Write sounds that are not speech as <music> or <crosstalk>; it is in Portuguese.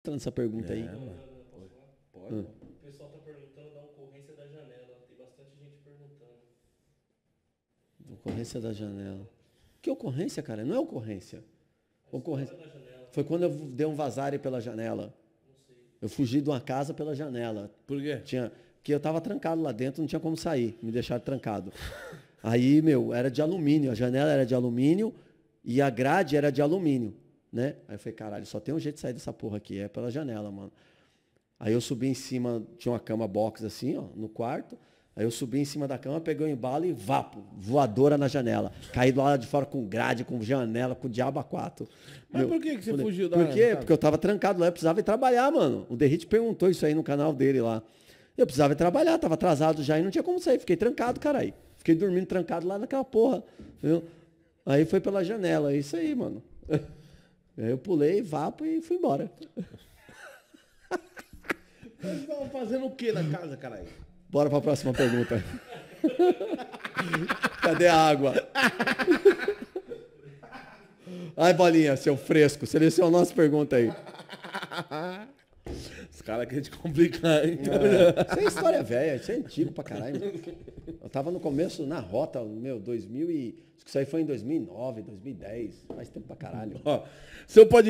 Então, tá essa pergunta é, aí. Mano. Pode. Hum. O pessoal tá perguntando da ocorrência da janela. Tem bastante gente perguntando. Da ocorrência da janela. Que ocorrência, cara? Não é ocorrência. ocorrência. Foi quando eu dei um vazare pela janela. Eu fugi de uma casa pela janela. Por quê? Tinha... Porque eu tava trancado lá dentro, não tinha como sair. Me deixaram trancado. aí, meu, era de alumínio. A janela era de alumínio e a grade era de alumínio né? Aí eu falei, caralho, só tem um jeito de sair dessa porra aqui, é pela janela, mano. Aí eu subi em cima, tinha uma cama box assim, ó, no quarto. Aí eu subi em cima da cama, peguei o um embalo e vapo, voadora na janela. Caí do lado de fora com grade, com janela, com diabo a quatro. Mas Meu, por que, que você falei, fugiu da Por quê? Porque eu tava trancado lá, eu precisava ir trabalhar, mano. O Derrite perguntou isso aí no canal dele lá. Eu precisava ir trabalhar, tava atrasado já e não tinha como sair. Fiquei trancado, caralho. Fiquei dormindo trancado lá naquela porra. Viu? Aí foi pela janela, é isso aí, mano. <laughs> É, eu pulei, vapo e fui embora. Vocês estavam fazendo o que na casa, caralho? Bora para a próxima pergunta. Cadê a água? Ai, bolinha, seu fresco, Selecionou a nossa pergunta aí cara quer te <laughs> complicar, hein? É, isso é história velha, isso é antigo pra caralho. Eu tava no começo, na rota, meu, 2000 e... Isso aí foi em 2009, 2010. Faz tempo pra caralho. Ó, seu podcast...